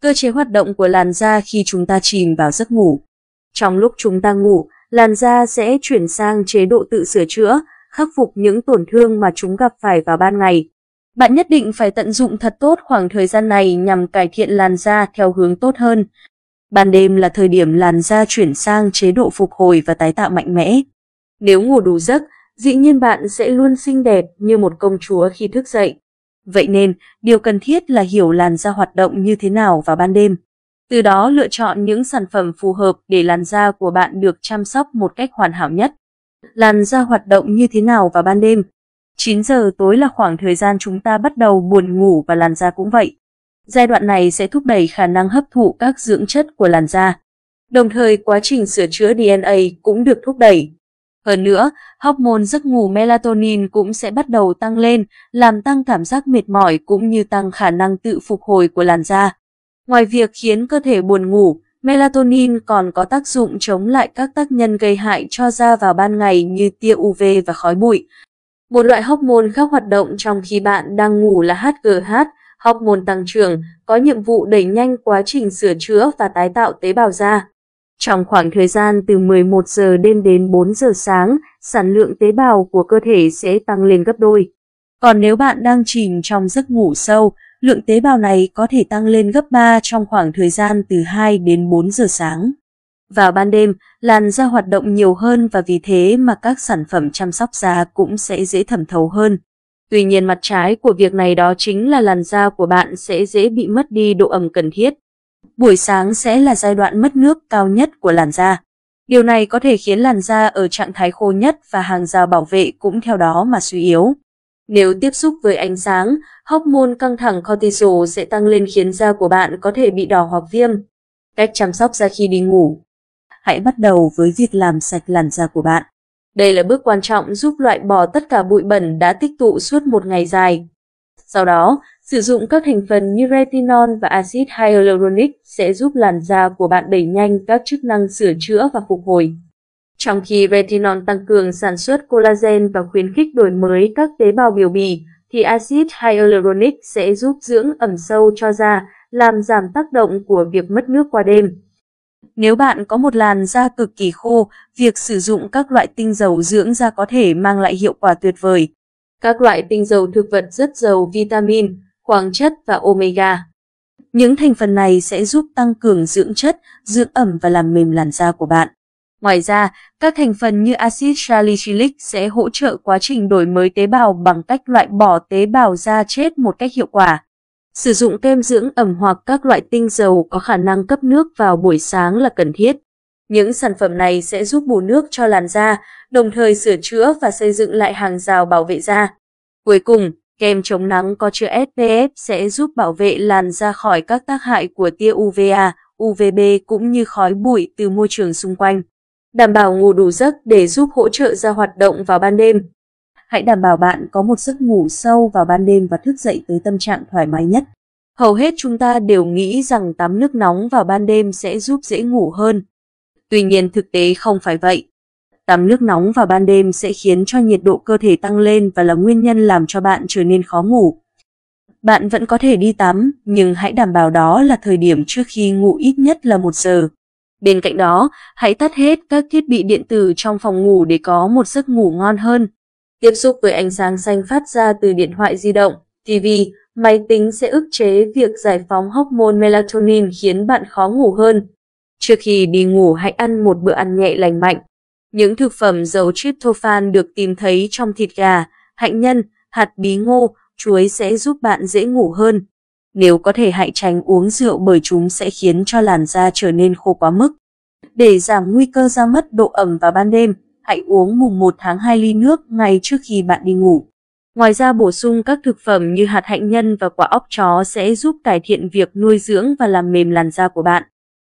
cơ chế hoạt động của làn da khi chúng ta chìm vào giấc ngủ. Trong lúc chúng ta ngủ, làn da sẽ chuyển sang chế độ tự sửa chữa, khắc phục những tổn thương mà chúng gặp phải vào ban ngày. Bạn nhất định phải tận dụng thật tốt khoảng thời gian này nhằm cải thiện làn da theo hướng tốt hơn. Ban đêm là thời điểm làn da chuyển sang chế độ phục hồi và tái tạo mạnh mẽ. Nếu ngủ đủ giấc, dĩ nhiên bạn sẽ luôn xinh đẹp như một công chúa khi thức dậy. Vậy nên, điều cần thiết là hiểu làn da hoạt động như thế nào vào ban đêm. Từ đó lựa chọn những sản phẩm phù hợp để làn da của bạn được chăm sóc một cách hoàn hảo nhất. Làn da hoạt động như thế nào vào ban đêm? 9 giờ tối là khoảng thời gian chúng ta bắt đầu buồn ngủ và làn da cũng vậy. Giai đoạn này sẽ thúc đẩy khả năng hấp thụ các dưỡng chất của làn da. Đồng thời quá trình sửa chữa DNA cũng được thúc đẩy. Hơn nữa, hormone giấc ngủ melatonin cũng sẽ bắt đầu tăng lên, làm tăng cảm giác mệt mỏi cũng như tăng khả năng tự phục hồi của làn da. Ngoài việc khiến cơ thể buồn ngủ, melatonin còn có tác dụng chống lại các tác nhân gây hại cho da vào ban ngày như tia UV và khói bụi. Một loại hormone khác hoạt động trong khi bạn đang ngủ là HGH, hormone tăng trưởng, có nhiệm vụ đẩy nhanh quá trình sửa chữa và tái tạo tế bào da. Trong khoảng thời gian từ 11 giờ đêm đến 4 giờ sáng, sản lượng tế bào của cơ thể sẽ tăng lên gấp đôi. Còn nếu bạn đang chìm trong giấc ngủ sâu, lượng tế bào này có thể tăng lên gấp 3 trong khoảng thời gian từ 2 đến 4 giờ sáng. Vào ban đêm, làn da hoạt động nhiều hơn và vì thế mà các sản phẩm chăm sóc da cũng sẽ dễ thẩm thấu hơn. Tuy nhiên mặt trái của việc này đó chính là làn da của bạn sẽ dễ bị mất đi độ ẩm cần thiết buổi sáng sẽ là giai đoạn mất nước cao nhất của làn da. Điều này có thể khiến làn da ở trạng thái khô nhất và hàng rào bảo vệ cũng theo đó mà suy yếu. Nếu tiếp xúc với ánh sáng, hormone căng thẳng cortisol sẽ tăng lên khiến da của bạn có thể bị đỏ hoặc viêm. Cách chăm sóc da khi đi ngủ Hãy bắt đầu với việc làm sạch làn da của bạn. Đây là bước quan trọng giúp loại bỏ tất cả bụi bẩn đã tích tụ suốt một ngày dài. Sau đó, Sử dụng các thành phần như retinol và axit hyaluronic sẽ giúp làn da của bạn đẩy nhanh các chức năng sửa chữa và phục hồi. Trong khi retinol tăng cường sản xuất collagen và khuyến khích đổi mới các tế bào biểu bì, thì axit hyaluronic sẽ giúp dưỡng ẩm sâu cho da, làm giảm tác động của việc mất nước qua đêm. Nếu bạn có một làn da cực kỳ khô, việc sử dụng các loại tinh dầu dưỡng da có thể mang lại hiệu quả tuyệt vời. Các loại tinh dầu thực vật rất giàu vitamin, khoáng chất và omega. Những thành phần này sẽ giúp tăng cường dưỡng chất, dưỡng ẩm và làm mềm làn da của bạn. Ngoài ra, các thành phần như axit salicylic sẽ hỗ trợ quá trình đổi mới tế bào bằng cách loại bỏ tế bào da chết một cách hiệu quả. Sử dụng kem dưỡng ẩm hoặc các loại tinh dầu có khả năng cấp nước vào buổi sáng là cần thiết. Những sản phẩm này sẽ giúp bù nước cho làn da, đồng thời sửa chữa và xây dựng lại hàng rào bảo vệ da. Cuối cùng, Kem chống nắng có chứa SPF sẽ giúp bảo vệ làn da khỏi các tác hại của tia UVA, UVB cũng như khói bụi từ môi trường xung quanh. Đảm bảo ngủ đủ giấc để giúp hỗ trợ da hoạt động vào ban đêm. Hãy đảm bảo bạn có một giấc ngủ sâu vào ban đêm và thức dậy tới tâm trạng thoải mái nhất. Hầu hết chúng ta đều nghĩ rằng tắm nước nóng vào ban đêm sẽ giúp dễ ngủ hơn. Tuy nhiên thực tế không phải vậy. Tắm nước nóng vào ban đêm sẽ khiến cho nhiệt độ cơ thể tăng lên và là nguyên nhân làm cho bạn trở nên khó ngủ. Bạn vẫn có thể đi tắm, nhưng hãy đảm bảo đó là thời điểm trước khi ngủ ít nhất là một giờ. Bên cạnh đó, hãy tắt hết các thiết bị điện tử trong phòng ngủ để có một giấc ngủ ngon hơn. Tiếp xúc với ánh sáng xanh phát ra từ điện thoại di động, TV, máy tính sẽ ức chế việc giải phóng hormone melatonin khiến bạn khó ngủ hơn. Trước khi đi ngủ hãy ăn một bữa ăn nhẹ lành mạnh, những thực phẩm giàu tryptophan được tìm thấy trong thịt gà, hạnh nhân, hạt bí ngô, chuối sẽ giúp bạn dễ ngủ hơn. Nếu có thể hãy tránh uống rượu bởi chúng sẽ khiến cho làn da trở nên khô quá mức. Để giảm nguy cơ da mất độ ẩm vào ban đêm, hãy uống mùng 1 tháng 2 ly nước ngay trước khi bạn đi ngủ. Ngoài ra bổ sung các thực phẩm như hạt hạnh nhân và quả óc chó sẽ giúp cải thiện việc nuôi dưỡng và làm mềm làn da của bạn.